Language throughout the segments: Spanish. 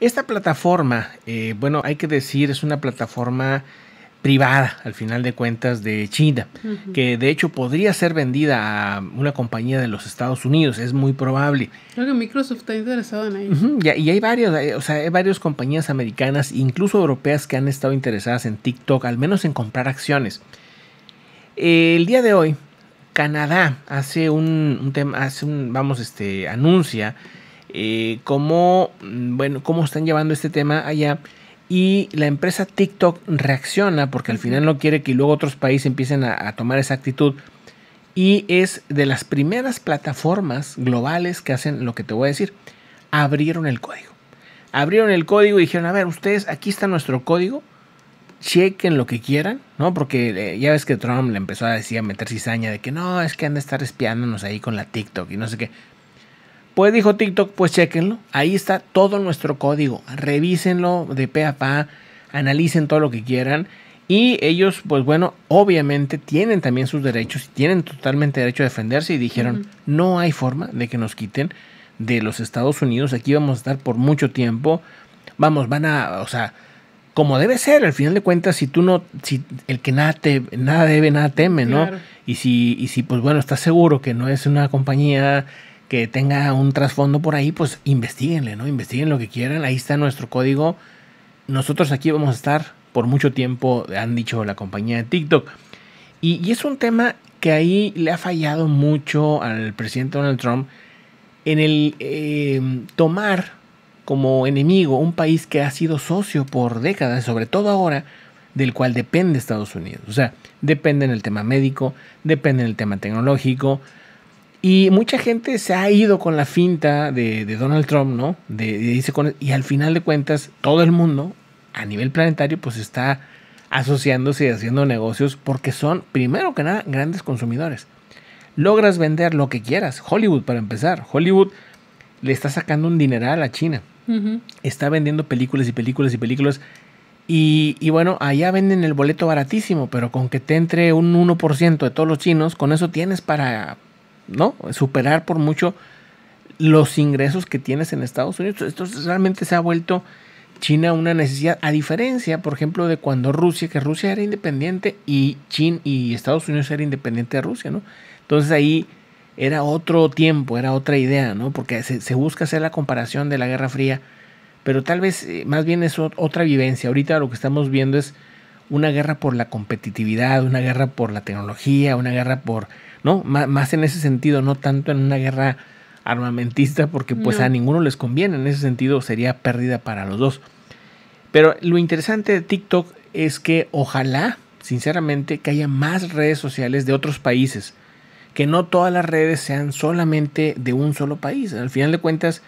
Esta plataforma, eh, bueno, hay que decir, es una plataforma privada, al final de cuentas, de China, que de hecho podría ser vendida a una compañía de los Estados Unidos, es muy probable. Creo que Microsoft está interesado en ello. y, hay varios, eh, o sea, hay varias compañías americanas, incluso europeas, que han estado interesadas en TikTok, al menos en comprar acciones. Eh, el día de hoy, Canadá hace un, un tema, hace un, vamos, este, anuncia eh, cómo, mm, bueno, cómo están llevando este tema allá. Y la empresa TikTok reacciona porque al final no quiere que luego otros países empiecen a, tomar esa actitud. Y es de las primeras plataformas globales que hacen lo que te voy a decir. Abrieron el código. Abrieron el código y dijeron, a ver, ustedes, aquí está nuestro código chequen lo que quieran, ¿no? Porque eh, ya ves que Trump le empezó a decir a meter cizaña de que no, es que anda de estar espiándonos ahí con la TikTok y no sé qué. Pues dijo TikTok, pues chequenlo. Ahí está todo nuestro código. Revísenlo de pe a pa, analicen todo lo que quieran. Y ellos, pues bueno, obviamente tienen también sus derechos y tienen totalmente derecho a defenderse. Y dijeron, no hay forma de que nos quiten de los Estados Unidos. Aquí vamos a estar por mucho tiempo. Vamos, van a, o sea, como debe ser, al final de cuentas, si tú no, si el que nada te, nada debe, nada teme, ¿no? Y si, y si, pues bueno, estás seguro que no es una compañía que tenga un trasfondo por ahí, pues investiguenle, ¿no? Investiguen lo que quieran. Ahí está nuestro código. Nosotros aquí vamos a estar por mucho tiempo, han dicho la compañía de TikTok. Y, es un tema que ahí le ha fallado mucho al presidente Donald Trump en el em, tomar como enemigo un país que ha sido socio por décadas, sobre todo ahora, del cual depende Estados Unidos. O sea, depende en el tema médico, depende en el tema tecnológico, y mucha gente se ha ido con la finta de, Donald Trump, ¿no? De, dice con, y al final de cuentas, todo el mundo, a nivel planetario, pues está asociándose y haciendo negocios porque son, primero que nada, grandes consumidores. Logras vender lo que quieras. Hollywood, para empezar. Hollywood le está sacando un dineral a China. Está vendiendo películas y películas y películas. Y, y, bueno, allá venden el boleto baratísimo, pero con que te entre un 1% de todos los chinos, con eso tienes para ¿no? Superar por mucho los ingresos que tienes en Estados Unidos. Esto realmente se ha vuelto China una necesidad, a diferencia, por ejemplo, de cuando Rusia, que Rusia era independiente y China y Estados Unidos era independiente de Rusia, ¿no? Entonces ahí era otro tiempo, era otra idea, ¿no? Porque se, se busca hacer la comparación de la Guerra Fría, pero tal vez eh, más bien es otra vivencia. Ahorita lo que estamos viendo es una guerra por la competitividad, una guerra por la tecnología, una guerra por ¿no? más en ese sentido, no tanto en una guerra armamentista, porque pues a ninguno les conviene, en ese sentido sería pérdida para los dos. Pero lo interesante de TikTok es que ojalá, sinceramente, que haya más redes sociales de otros países, que no todas las redes sean solamente de un solo país. Al final de cuentas,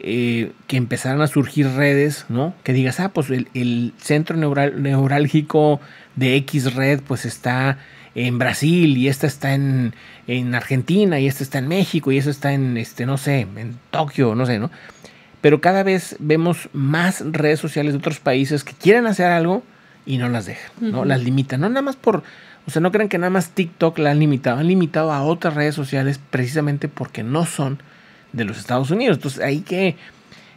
eh, que empezaran a surgir redes, ¿no? Que digas, ah, pues el, centro neural, neurálgico de X red, pues está en Brasil y esta está en, Argentina y esta está en México y esta está en, este, no sé, en Tokio, no sé, ¿no? Pero cada vez vemos más redes sociales de otros países que quieren hacer algo y no las dejan, ¿no? Las limitan, no nada más por, o sea, no crean que nada más TikTok la han limitado, han limitado a otras redes sociales precisamente porque no son de los Estados Unidos. Entonces hay que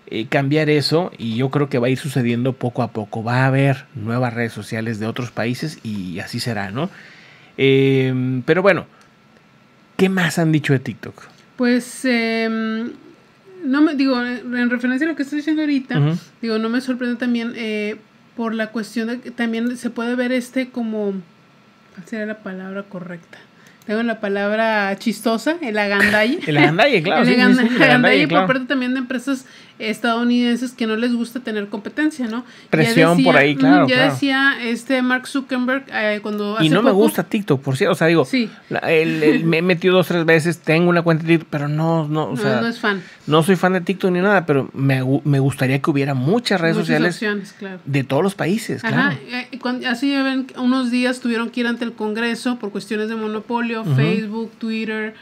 eh, cambiar eso y yo creo que va a ir sucediendo poco a poco. Va a haber nuevas redes sociales de otros países y así será, ¿no? Em, pero bueno, ¿qué más han dicho de TikTok? Pues, em, no me, digo, en referencia a lo que estoy diciendo ahorita, digo, no me sorprende también eh, por la cuestión de que también se puede ver este como, ¿cuál será la palabra correcta? Tengo la palabra chistosa, el agandalle. el agandalle, claro. el sí, por parte también de empresas estadounidenses que no les gusta tener competencia, ¿no? Presión por ahí, claro. Ya decía este Mark Zuckerberg eh, cuando... y no me gusta TikTok, por cierto. O sea, digo, sí. me he metido dos, tres veces, tengo una cuenta de TikTok, pero no, no, o no, sea, no fan. No soy fan de TikTok ni nada, pero me, me gustaría que hubiera muchas redes sociales de todos los países. Claro. Eh, así así ven, unos días tuvieron que ir ante el Congreso por cuestiones de monopolio, Facebook, Twitter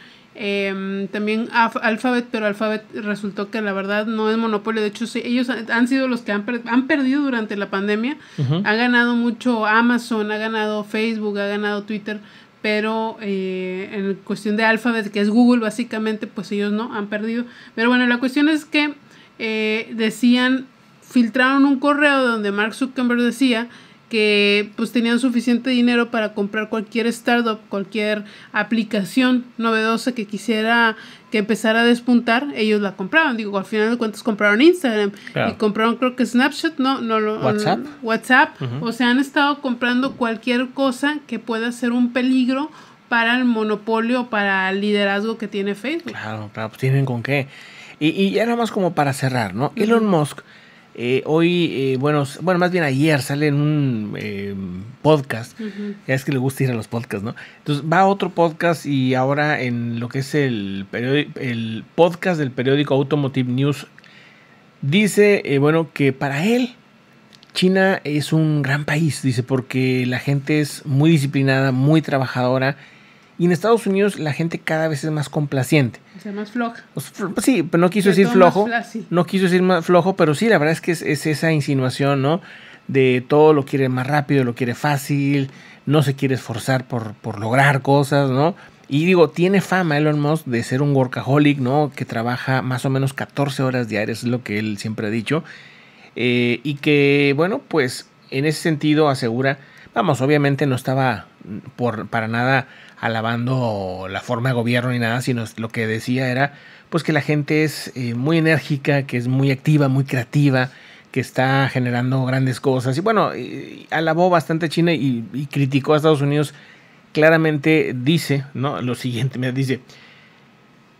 Em, también Alphabet, pero Alphabet resultó que la verdad no es monopolio. De hecho, sí, ellos han sido los que han, perdido durante la pandemia. Ha ganado mucho Amazon, ha ganado Facebook, ha ganado Twitter, pero eh, en cuestión de Alphabet, que es Google básicamente, pues ellos no han perdido. Pero bueno, la cuestión es que eh, decían, filtraron un correo donde Mark Zuckerberg decía que pues tenían suficiente dinero para comprar cualquier startup, cualquier aplicación novedosa que quisiera que empezara a despuntar, ellos la compraban. Digo, al final de cuentas compraron Instagram y compraron creo que Snapchat, no, no lo WhatsApp. O sea, han estado comprando cualquier cosa que pueda ser un peligro para el monopolio, para el liderazgo que tiene Facebook. Claro, claro, pues, tienen con qué. Y, ya nada más como para cerrar, ¿no? Elon Musk eh, hoy, eh, bueno, más bien ayer sale en un eh, podcast. ya Es que le gusta ir a los podcasts, ¿no? Entonces va a otro podcast y ahora en lo que es el, el podcast del periódico Automotive News, dice, bueno, que para él China es un gran país, dice, porque la gente es muy disciplinada, muy trabajadora y en Estados Unidos la gente cada vez es más complaciente. O sea, más floja. Sí, pero no quiso decir flojo. No quiso decir más flojo, pero sí, la verdad es que es, esa insinuación, ¿no? De todo lo quiere más rápido, lo quiere fácil, no se quiere esforzar por, por lograr cosas, ¿no? Y digo, tiene fama Elon Musk de ser un workaholic, ¿no? Que trabaja más o menos 14 horas diarias, es lo que él siempre ha dicho. Eh, y que, bueno, pues en ese sentido asegura, vamos, obviamente no estaba mm, por, para nada alabando la forma de gobierno y nada, sino lo que decía era pues que la gente es eh, muy enérgica, que es muy activa, muy creativa, que está generando grandes cosas. Y bueno, alabó bastante a China y, criticó a Estados Unidos. Claramente dice, ¿no? Lo siguiente, me dice,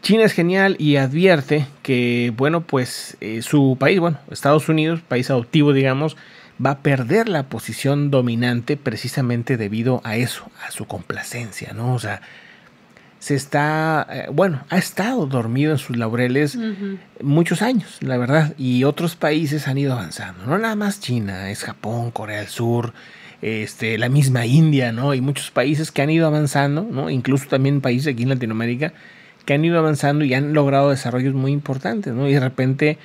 China es genial y advierte que, bueno, pues eh, su país, bueno, Estados Unidos, país adoptivo, digamos, va a perder la posición dominante precisamente debido a eso, a su complacencia, ¿no? O sea, se está, eh, bueno, ha estado dormido en sus laureles muchos años, la verdad, y otros países han ido avanzando, no nada más China, es Japón, Corea del Sur, este, la misma India, ¿no? Y muchos países que han ido avanzando, ¿no? Incluso también países aquí en Latinoamérica que han ido avanzando y han logrado desarrollos muy importantes, ¿no? Y de repente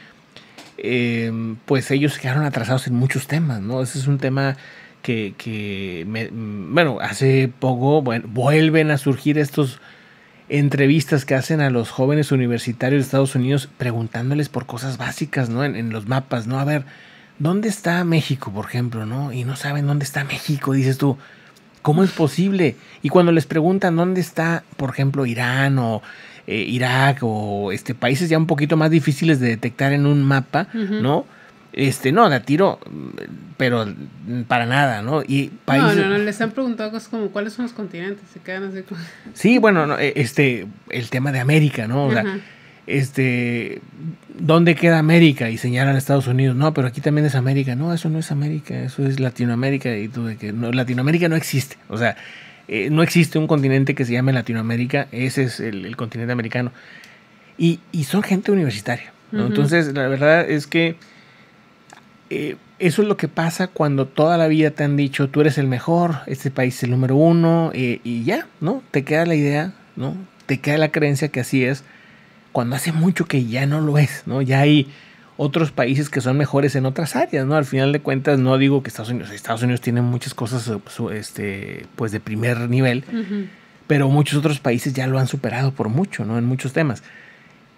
Em, pues ellos quedaron atrasados en muchos temas, ¿no? Ese es un tema que, bueno, hace poco vuelven a surgir estos entrevistas que hacen a los jóvenes universitarios de Estados Unidos preguntándoles por cosas básicas, ¿no? En, en, los mapas, ¿no? A ver, ¿dónde está México, por ejemplo, ¿no? Y no saben dónde está México, dices tú, ¿cómo es posible? Y cuando les preguntan dónde está, por ejemplo, Irán o eh, Irak o este, países ya un poquito más difíciles de detectar en un mapa, ¿no? Este, no, da tiro, pero para nada, ¿no? Y No, no, no, les han preguntado cosas como cuáles son los continentes, se quedan así Sí, bueno, e, este, el tema de América, ¿no? O sea, este, ¿dónde queda América? Y señalan a Estados Unidos, no, pero aquí también es América, no, eso no es América, eso es Latinoamérica, y tú de que Latinoamérica no existe, o sea, eh, no existe un continente que se llame Latinoamérica, ese es el, continente americano. Y, son gente universitaria. Entonces, la verdad es que eh, eso es lo que pasa cuando toda la vida te han dicho, tú eres el mejor, este país es el número uno, eh, y ya, ¿no? Te queda la idea, ¿no? Te queda la creencia que así es, cuando hace mucho que ya no lo es, ¿no? Ya hay otros países que son mejores en otras áreas, ¿no? Al final de cuentas, no digo que Estados Unidos, Estados Unidos tiene muchas cosas este, pues de primer nivel, pero muchos otros países ya lo han superado por mucho, ¿no? En muchos temas.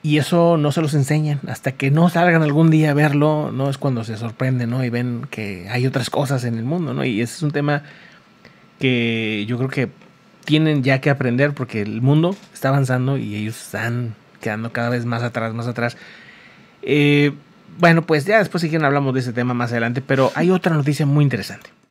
Y eso no se los enseñan, hasta que no salgan algún día a verlo, ¿no? Es cuando se sorprenden, ¿no? Y ven que hay otras cosas en el mundo, ¿no? Y ese es un tema que yo creo que tienen ya que aprender porque el mundo está avanzando y ellos están quedando cada vez más atrás, más atrás. Eh, bueno, pues ya después si quieren hablamos de ese tema más adelante, pero hay otra noticia muy interesante.